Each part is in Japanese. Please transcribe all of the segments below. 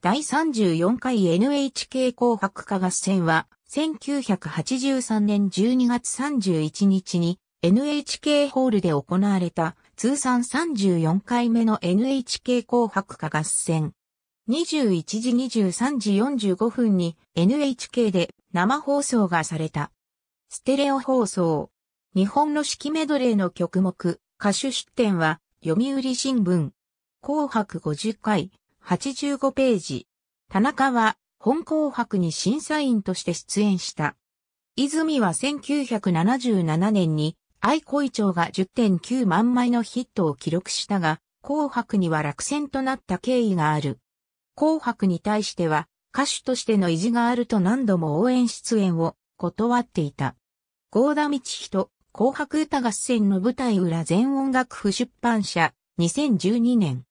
第34回 NHK 紅白歌合戦は、1983年12月31日に NHK ホールで行われた通算34回目の NHK 紅白歌合戦。21時23時45分に NHK で生放送がされた。ステレオ放送。日本の式メドレーの曲目、歌手出展は読売新聞。紅白50回85ページ。田中は本紅白に審査員として出演した。泉は1977年に愛恋町が10.9万枚のヒットを記録したが、紅白には落選となった経緯がある。紅白に対しては歌手としての意地があると何度も応援出演を断っていた。合田道人、紅白歌合戦の舞台裏全音楽譜出版社、2012年。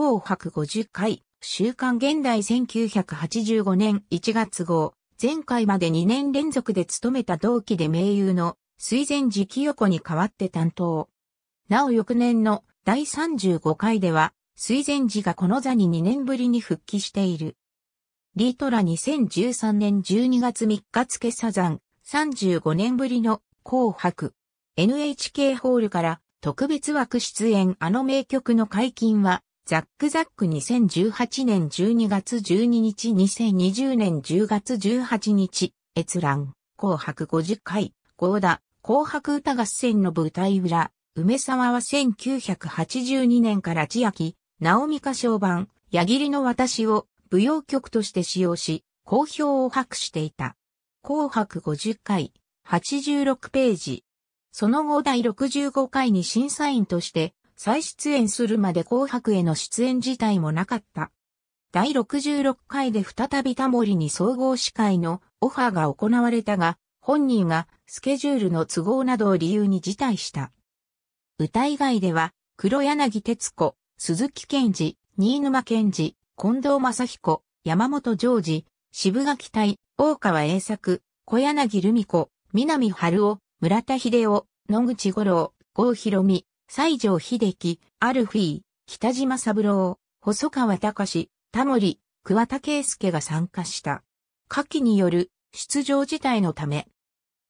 紅白50回、週刊現代1985年1月号、前回まで2年連続で務めた同期で名優の水前寺清子に代わって担当。なお翌年の第35回では、水前寺がこの座に2年ぶりに復帰している。リートラ2013年12月3日付サザン、35年ぶりの紅白。NHK ホールから特別枠出演あの名曲の解禁はザックザック2018年12月12日2020年10月18日、閲覧、紅白50回、合田、紅白歌合戦の舞台裏、梅沢は1982年から千秋、直美歌唱版、矢切の私を舞踊曲として使用し、好評を博していた。紅白50回、86ページ。その後第65回に審査員として、再出演するまで紅白への出演自体もなかった。第66回で再びタモリに総合司会のオファーが行われたが、本人がスケジュールの都合などを理由に辞退した。歌以外では、黒柳徹子、鈴木健二、新沼健二、近藤正彦、山本常二、渋垣隊、大川栄作、小柳ルミ子、南春夫、村田秀夫、野口五郎、郷ひろみ、西城秀樹、アルフィー、北島三郎、細川隆、タモリ、桑田圭介が参加した。下記による出場自体のため。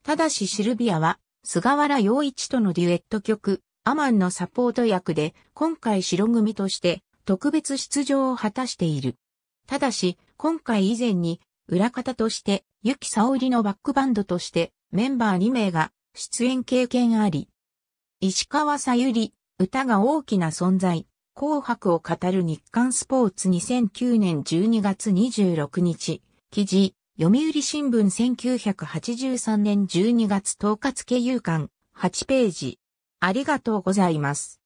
ただしシルビアは菅原洋一とのデュエット曲、アマンのサポート役で今回白組として特別出場を果たしている。ただし、今回以前に裏方として、ゆきさおりのバックバンドとしてメンバー2名が出演経験あり、石川さゆり、歌が大きな存在、紅白を語る日刊スポーツ2009年12月26日、記事、読売新聞1983年12月10日付夕刊、8ページ。ありがとうございます。